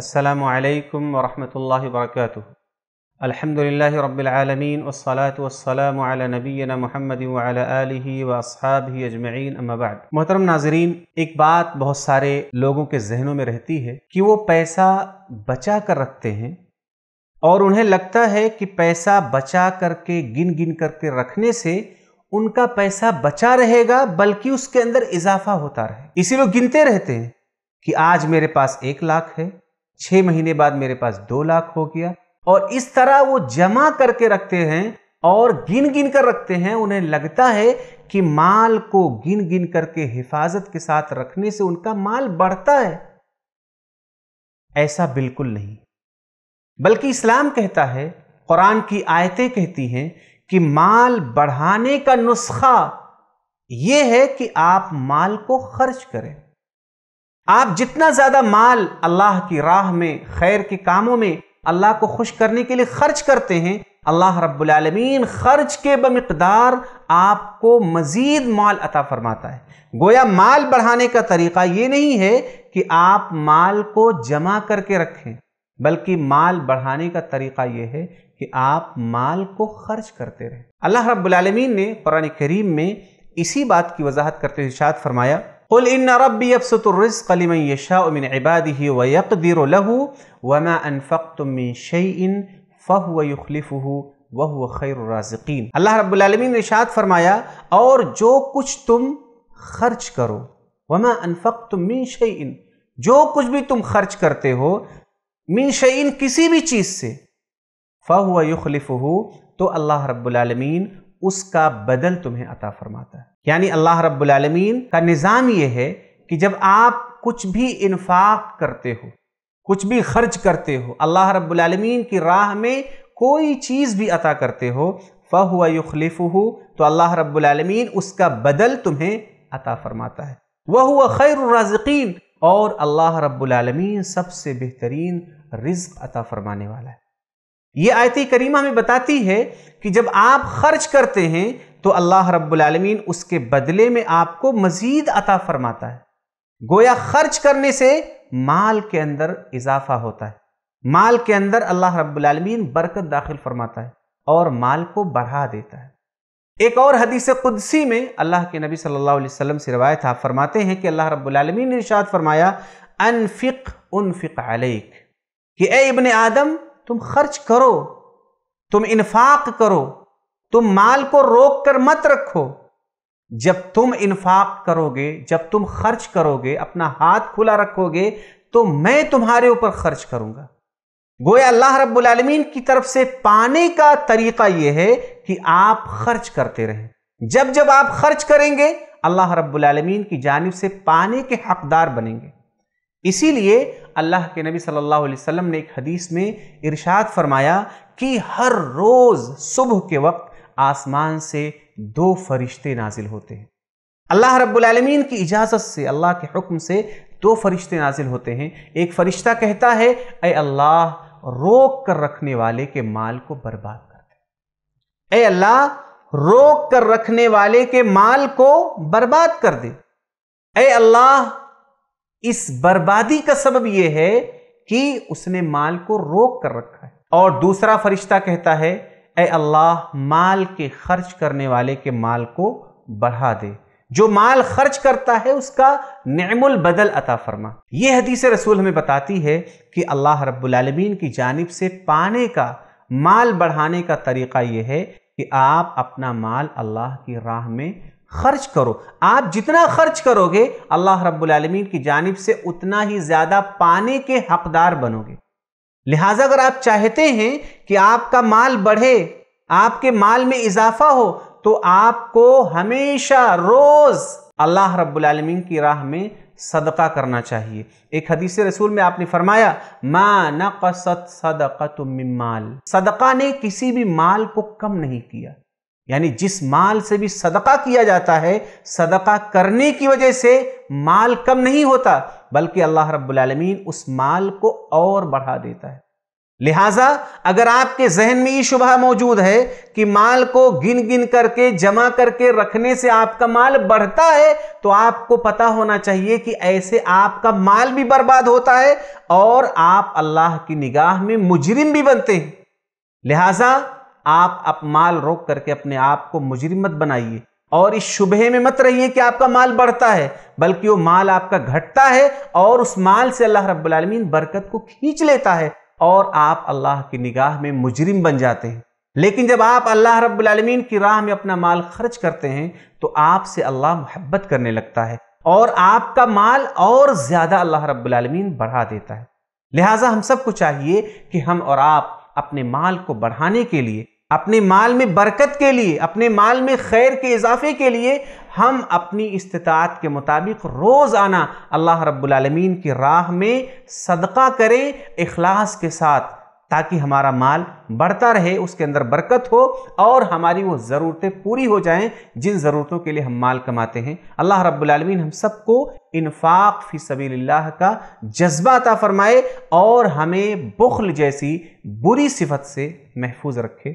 السلام عليكم ورحمة الله وبركاته الحمد لله رب العالمين والصلاة والسلام على نبينا محمद वाल वसहाब अजमैन अम्माबाद मोहतरम नाजरीन एक बात बहुत सारे लोगों के जहनों में रहती है कि वो पैसा बचा कर रखते हैं और उन्हें लगता है कि पैसा बचा करके गिन गिन करके रखने से उनका पैसा बचा रहेगा बल्कि उसके अंदर इजाफा होता रहे इसीलिए गिनते रहते हैं कि आज मेरे पास एक लाख है छह महीने बाद मेरे पास दो लाख हो गया और इस तरह वो जमा करके रखते हैं और गिन गिन कर रखते हैं उन्हें लगता है कि माल को गिन गिन करके हिफाजत के साथ रखने से उनका माल बढ़ता है ऐसा बिल्कुल नहीं बल्कि इस्लाम कहता है कुरान की आयतें कहती हैं कि माल बढ़ाने का नुस्खा यह है कि आप माल को खर्च करें आप जितना ज़्यादा माल अल्लाह की राह में खैर के कामों में अल्लाह को खुश करने के लिए खर्च करते हैं अल्लाह रब्बुलमीन खर्च के बमकदार आपको मज़ीद माल अता फरमाता है गोया माल बढ़ाने का तरीका ये नहीं है कि आप माल को जमा करके रखें बल्कि माल बढ़ाने का तरीका यह है कि आप माल को खर्च करते रहें अल्लाह रब्बुलमीन ने कुरान करीम में इसी बात की वजाहत करते हुए शायद फरमाया قل إن ربي يبسط الرزق لمن يشاء من عباده ويقدر له وما أنفقتم من شيء فهو يخلفه وهو خير الرازقين الله رب العالمين رشاد فرمایا اور جو کچھ تم خرچ کرو وما انفقتم من شيء جو کچھ بھی تم خرچ کرتے ہو من شيء کسی بھی چیز سے فهو يخلفه تو اللہ رب العالمين उसका बदल तुम्हें अता फरमाता है यानी अल्लाह रब्बुलमीन का निज़ाम यह है कि जब आप कुछ भी इन्फाक करते हो कुछ भी खर्च करते हो अल्लाह रब्बुलमीन की राह में कोई चीज़ भी अता करते हो फ़हुआ युखलिफ तो अल्लाह रब्बुलमीन उसका बदल तुम्हें अता फरमाता है वह हुआ खैर और अल्लाह रब्बुलमीन सबसे बेहतरीन रिज्क अता फरमाने वाला है ये आयत करीमा हमें बताती है कि जब आप खर्च करते हैं तो अल्लाह रब्बुलमीन उसके बदले में आपको मज़ीद अता फरमाता है गोया खर्च करने से माल के अंदर इजाफा होता है माल के अंदर अल्लाह रब्बुलमीन बरकत दाखिल फरमाता है और माल को बढ़ा देता है एक और हदीस कुदसी में अल्लाह के नबी सल्लल्लाहु अलैहि वसल्लम से रवायत आप फरमाते हैं कि अल्लाह रब्बुलमीन ने इशाद फरमाया अनफ़िक उनफ़िक अलैक कि ए इबन आदम तुम खर्च करो तुम इन्फाक करो तुम माल को रोक कर मत रखो जब तुम इन्फाक करोगे जब तुम खर्च करोगे अपना हाथ खुला रखोगे तो मैं तुम्हारे ऊपर खर्च करूंगा गोया अल्लाह रब्बुल रबालमीन की तरफ से पाने का तरीका यह है कि आप खर्च करते रहें जब जब आप खर्च करेंगे अल्लाह रब्बुल रबालमीन की जानब से पाने के हकदार बनेंगे इसीलिए अल्लाह के नबी सल्लल्लाहु अलैहि वसल्लम ने एक हदीस में इरशाद फरमाया कि हर रोज़ सुबह के वक्त आसमान से दो फरिश्ते नाजिल होते हैं अल्लाह रब्बुलमीन की इजाज़त से अल्लाह के हुक्म से दो फरिश्ते नाजिल होते हैं एक फरिश्ता कहता है ए अल्लाह रोक कर रखने वाले के माल को बर्बाद कर दे ए अल्लाह रोक कर रखने वाले के माल को बर्बाद कर दे ए अल्लाह इस बर्बादी का सबब यह है कि उसने माल को रोक कर रखा है और दूसरा फरिश्ता कहता है ए अल्लाह माल के खर्च करने वाले के माल को बढ़ा दे जो माल खर्च करता है उसका नमल बदल अता फरमा यह हदीस रसूल हमें बताती है कि अल्लाह रब्बुलमीन की जानब से पाने का माल बढ़ाने का तरीका यह है कि आप अपना माल अल्लाह की राह में खर्च करो आप जितना खर्च करोगे अल्लाह रब्बुलमीन की जानब से उतना ही ज़्यादा पाने के हकदार बनोगे लिहाजा अगर आप चाहते हैं कि आपका माल बढ़े आपके माल में इजाफा हो तो आपको हमेशा रोज़ अल्लाह रब्बुलमीन की राह में सदका करना चाहिए एक हदीस रसूल में आपने फरमाया मा नसत सदका तुम माल सदका ने किसी भी माल को कम नहीं किया यानी जिस माल से भी सदका किया जाता है सदका करने की वजह से माल कम नहीं होता बल्कि अल्लाह रब्बुल उस माल को और बढ़ा देता है लिहाजा अगर आपके जहन में ये शुभा मौजूद है कि माल को गिन गिन करके जमा करके रखने से आपका माल बढ़ता है तो आपको पता होना चाहिए कि ऐसे आपका माल भी बर्बाद होता है और आप अल्लाह की निगाह में मुजरिम भी बनते हैं लिहाजा आप अपमाल रोक करके अपने आप को मुजरिम मत बनाइए और इस शुभे में मत रहिए कि आपका माल बढ़ता है बल्कि वो माल आपका घटता है और उस माल से अल्लाह रब्बुल बरकत को खींच लेता है और आप अल्लाह की निगाह में मुजरिम बन जाते हैं लेकिन जब आप अल्लाह रब्बुल की राह में अपना माल खर्च करते हैं तो आपसे अल्लाह मोहब्बत करने लगता है और आपका माल और ज़्यादा अल्लाह रब्बुल बढ़ा देता है लिहाजा हम सबको चाहिए कि हम और आप अपने माल को बढ़ाने के लिए अपने माल में बरकत के लिए अपने माल में खैर के इजाफे के लिए हम अपनी इस्तात के मुताबिक रोज़ाना अल्लाह रब्लमीन की राह में सदका करें अखलास के साथ ताकि हमारा माल बढ़ता रहे उसके अंदर बरकत हो और हमारी वो ज़रूरतें पूरी हो जाएं जिन ज़रूरतों के लिए हम माल कमाते हैं अल्लाह रब्लमीन हम सबको इनफाक़ फ़ी सबील्लाह का जज्बा अता फ़रमाए और हमें बुखल जैसी बुरी सिफत से महफूज रखे